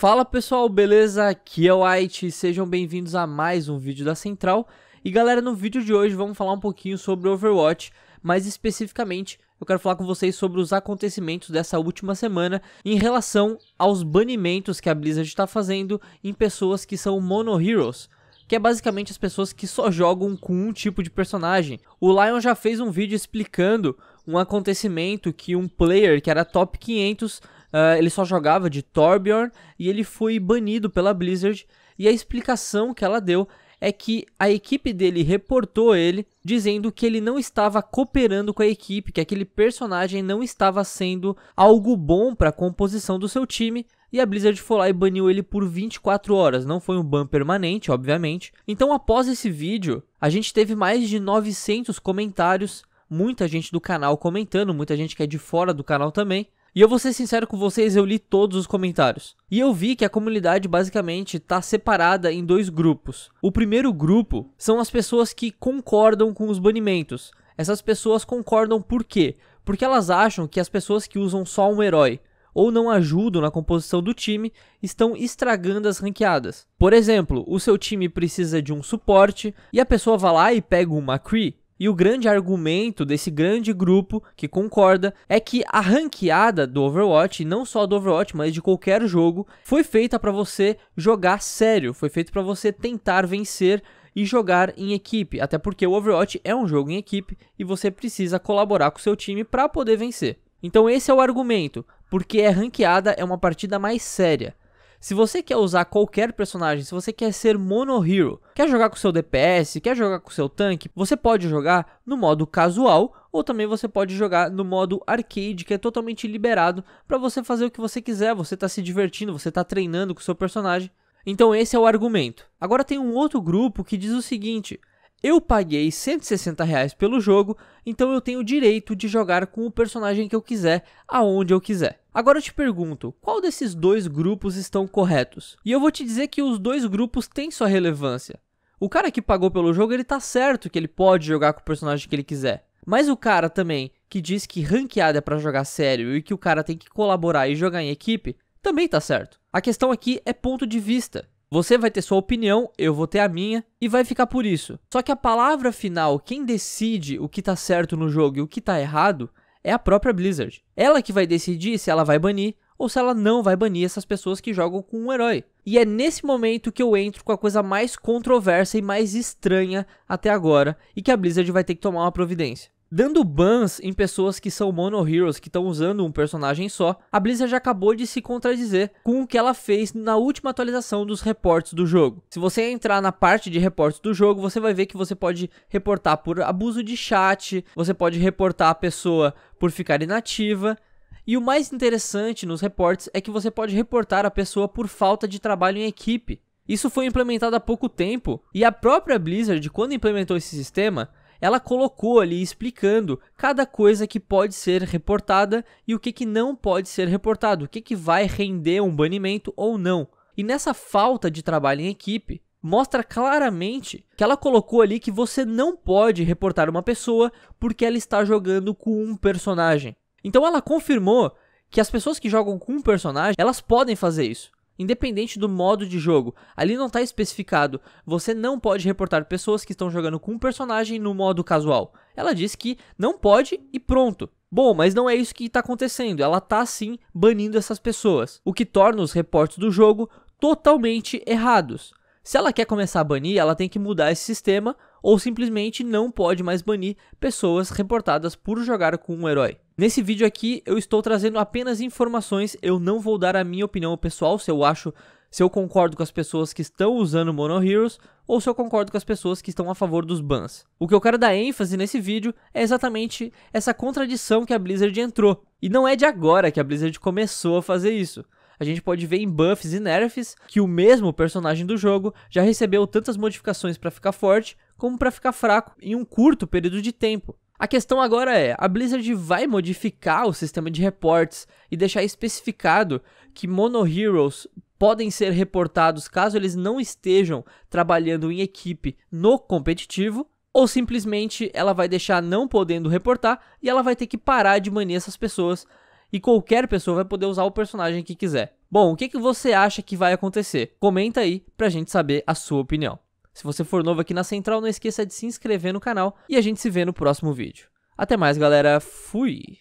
Fala pessoal, beleza? Aqui é o White, sejam bem-vindos a mais um vídeo da Central. E galera, no vídeo de hoje vamos falar um pouquinho sobre Overwatch, mais especificamente eu quero falar com vocês sobre os acontecimentos dessa última semana em relação aos banimentos que a Blizzard está fazendo em pessoas que são mono heroes, que é basicamente as pessoas que só jogam com um tipo de personagem. O Lion já fez um vídeo explicando um acontecimento que um player que era top 500 Uh, ele só jogava de Torbjorn e ele foi banido pela Blizzard. E a explicação que ela deu é que a equipe dele reportou ele dizendo que ele não estava cooperando com a equipe, que aquele personagem não estava sendo algo bom para a composição do seu time. E a Blizzard foi lá e baniu ele por 24 horas. Não foi um ban permanente, obviamente. Então, após esse vídeo, a gente teve mais de 900 comentários. Muita gente do canal comentando, muita gente que é de fora do canal também. E eu vou ser sincero com vocês, eu li todos os comentários. E eu vi que a comunidade basicamente está separada em dois grupos. O primeiro grupo são as pessoas que concordam com os banimentos. Essas pessoas concordam por quê? Porque elas acham que as pessoas que usam só um herói ou não ajudam na composição do time estão estragando as ranqueadas. Por exemplo, o seu time precisa de um suporte e a pessoa vai lá e pega uma Cree e o grande argumento desse grande grupo que concorda é que a ranqueada do Overwatch, não só do Overwatch, mas de qualquer jogo, foi feita para você jogar sério, foi feito para você tentar vencer e jogar em equipe, até porque o Overwatch é um jogo em equipe e você precisa colaborar com seu time para poder vencer. Então esse é o argumento, porque é ranqueada é uma partida mais séria. Se você quer usar qualquer personagem, se você quer ser mono hero, quer jogar com seu DPS, quer jogar com seu tanque, você pode jogar no modo casual ou também você pode jogar no modo arcade, que é totalmente liberado para você fazer o que você quiser, você está se divertindo, você está treinando com o seu personagem. Então esse é o argumento. Agora tem um outro grupo que diz o seguinte: eu paguei 160 reais pelo jogo, então eu tenho o direito de jogar com o personagem que eu quiser, aonde eu quiser. Agora eu te pergunto, qual desses dois grupos estão corretos? E eu vou te dizer que os dois grupos têm sua relevância. O cara que pagou pelo jogo, ele tá certo que ele pode jogar com o personagem que ele quiser. Mas o cara também que diz que ranqueada é para jogar sério e que o cara tem que colaborar e jogar em equipe, também tá certo. A questão aqui é ponto de vista. Você vai ter sua opinião, eu vou ter a minha e vai ficar por isso. Só que a palavra final, quem decide o que tá certo no jogo e o que tá errado, é a própria Blizzard. Ela que vai decidir se ela vai banir ou se ela não vai banir essas pessoas que jogam com um herói. E é nesse momento que eu entro com a coisa mais controversa e mais estranha até agora e que a Blizzard vai ter que tomar uma providência. Dando bans em pessoas que são mono heroes, que estão usando um personagem só, a Blizzard acabou de se contradizer com o que ela fez na última atualização dos reportes do jogo. Se você entrar na parte de reportes do jogo, você vai ver que você pode reportar por abuso de chat, você pode reportar a pessoa por ficar inativa, e o mais interessante nos reportes é que você pode reportar a pessoa por falta de trabalho em equipe. Isso foi implementado há pouco tempo e a própria Blizzard, quando implementou esse sistema, ela colocou ali explicando cada coisa que pode ser reportada e o que, que não pode ser reportado, o que, que vai render um banimento ou não. E nessa falta de trabalho em equipe, mostra claramente que ela colocou ali que você não pode reportar uma pessoa porque ela está jogando com um personagem. Então ela confirmou que as pessoas que jogam com um personagem, elas podem fazer isso independente do modo de jogo. Ali não está especificado, você não pode reportar pessoas que estão jogando com um personagem no modo casual. Ela diz que não pode e pronto. Bom, mas não é isso que está acontecendo, ela está sim banindo essas pessoas, o que torna os reportes do jogo totalmente errados. Se ela quer começar a banir, ela tem que mudar esse sistema ou simplesmente não pode mais banir pessoas reportadas por jogar com um herói. Nesse vídeo aqui eu estou trazendo apenas informações, eu não vou dar a minha opinião pessoal se eu acho, se eu concordo com as pessoas que estão usando Mono Heroes ou se eu concordo com as pessoas que estão a favor dos bans. O que eu quero dar ênfase nesse vídeo é exatamente essa contradição que a Blizzard entrou. E não é de agora que a Blizzard começou a fazer isso a gente pode ver em buffs e nerfs que o mesmo personagem do jogo já recebeu tantas modificações para ficar forte como para ficar fraco em um curto período de tempo. A questão agora é: a Blizzard vai modificar o sistema de reportes e deixar especificado que Mono Heroes podem ser reportados caso eles não estejam trabalhando em equipe no competitivo, ou simplesmente ela vai deixar não podendo reportar e ela vai ter que parar de banir essas pessoas e qualquer pessoa vai poder usar o personagem que quiser. Bom, o que, que você acha que vai acontecer? Comenta aí pra gente saber a sua opinião. Se você for novo aqui na Central, não esqueça de se inscrever no canal e a gente se vê no próximo vídeo. Até mais, galera. Fui!